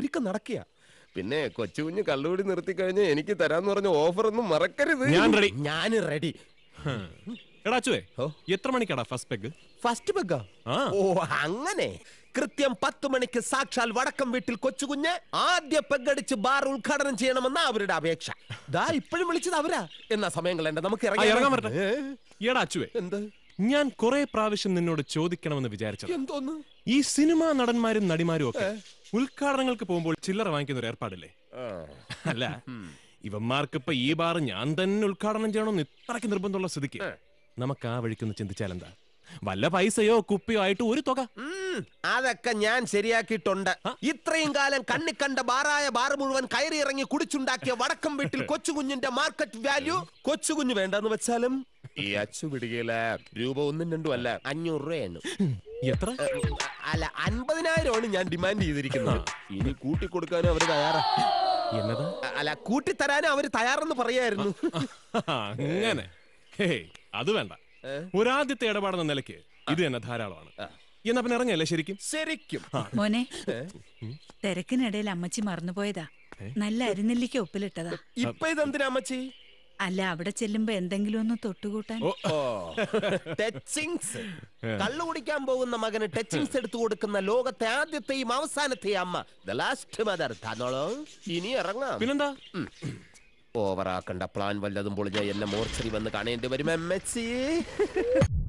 ഒരുക്കം നടക്കുക പിന്നെ കൊച്ചുകുഞ്ഞ് കള്ളുകൂടി നിർത്തി കഴിഞ്ഞ് എനിക്ക് തരാന്ന് പറഞ്ഞ ഓഫർ ഒന്നും മറക്കരുത് ഞാൻ റെഡി ഞാൻ റെഡി എടാ എത്ര മണിക്കാടാ ഫസ്റ്റ് പെഗ് ഫസ്റ്റ് പെഗ്ഗോ ഓ അങ്ങനെ കൃത്യം പത്ത് മണിക്ക് സാക്ഷാൽ വടക്കം വീട്ടിൽ കൊച്ചുകുഞ്ഞ് ആദ്യ പെഗടിച്ച് ബാർ ഉദ്ഘാടനം ചെയ്യണമെന്ന അവരുടെ അപേക്ഷ ദാ ഇപ്പോഴും വിളിച്ചത് അവരാ എന്നാ സമയങ്ങൾ എന്റെ നമുക്ക് ഇറങ്ങാൻ അച്ചുവേ എന്ത് ഞാൻ കുറെ പ്രാവശ്യം നിന്നോട് ചോദിക്കണമെന്ന് വിചാരിച്ചു എന്തോന്ന് ഈ സിനിമാ നടന്മാരും നടിമാരും ഒക്കെ ഉദ്ഘാടനങ്ങൾക്ക് പോകുമ്പോൾ ചില്ലറ വാങ്ങിക്കുന്ന ഒരു ഏർപ്പാടില്ലേ അല്ല ഇവന്മാർക്ക് ഇപ്പൊ ഈ ബാർ ഞാൻ തന്നെ ഉദ്ഘാടനം ചെയ്യണമെന്ന് ഇത്രയ്ക്ക് നിർബന്ധമുള്ള സ്ഥിതിക്ക് നമുക്ക് ആ വഴിക്കൊന്ന് ചിന്തിച്ചാൽ എന്താ വല്ല പൈസയോ കുപ്പിയോ ആയിട്ട് ഒരു തുക അതൊക്കെ ഞാൻ ശരിയാക്കിയിട്ടുണ്ട് ഇത്രയും കാലം കണ്ണി കണ്ട ബാറായ ബാർ മുഴുവൻ കയറി ഇറങ്ങി കുടിച്ചുണ്ടാക്കിയ വടക്കം വീട്ടിൽ കൊച്ചുകുഞ്ഞിന്റെ മാർക്കറ്റ് വാല്യൂ കൊച്ചുകുഞ്ഞു വേണ്ടെന്ന് വെച്ചാലും ഈ അച്ചു പിടികയില രൂപ ഒന്നും രണ്ടും അല്ല അഞ്ഞൂറ് രൂപയാണ് എത്ര അല്ല അൻപതിനായിരമാണ് ഞാൻ ഡിമാൻഡ് ചെയ്തിരിക്കുന്നത് ഇനി കൂട്ടി കൊടുക്കാനും അവര് തയ്യാറാ അല്ല അല്ല തരാനും അവര് തയ്യാറെന്ന് പറയായിരുന്നു അങ്ങനെ അത് വേണ്ട ഒരാദ്യത്തെ ഇടപാടെന്ന നിലയ്ക്ക് ഇത് തന്നെ ധാരാളമാണ് എന്നാ പിന്നെ ഇറങ്ങിയല്ലേ ശരിക്കും ശരിക്കും മോനെ തിരക്കിനിടയിൽ അമ്മച്ചി മറന്നുപോയതാ നല്ല അരിനെല്ലിക്ക് ഒപ്പിലിട്ടതാ ഇപ്പൊ ഇതെന്തിനാ അമ്മച്ചി അല്ല അവിടെ ചെല്ലുമ്പോ എന്തെങ്കിലും ഒന്ന് തൊട്ടുകൂട്ടാൻ ടച്ചിങ്സ് കള്ളു കുടിക്കാൻ പോകുന്ന മകന് ടച്ചിങ്സ് എടുത്തു കൊടുക്കുന്ന ലോകത്തെ ആദ്യത്തെയും അവസാനത്തെയും അമ്മ ദ ലാസ്റ്റ് മദർ തന്നോളോ ഇനി ഇറങ്ങാം പിന്നെന്താ ഓവറാക്കണ്ട പ്ലാൻ വല്ലതും പൊളിഞ്ഞ എന്നെ മോർച്ചറി വന്ന് കാണേണ്ടി വരും എം എച്ച്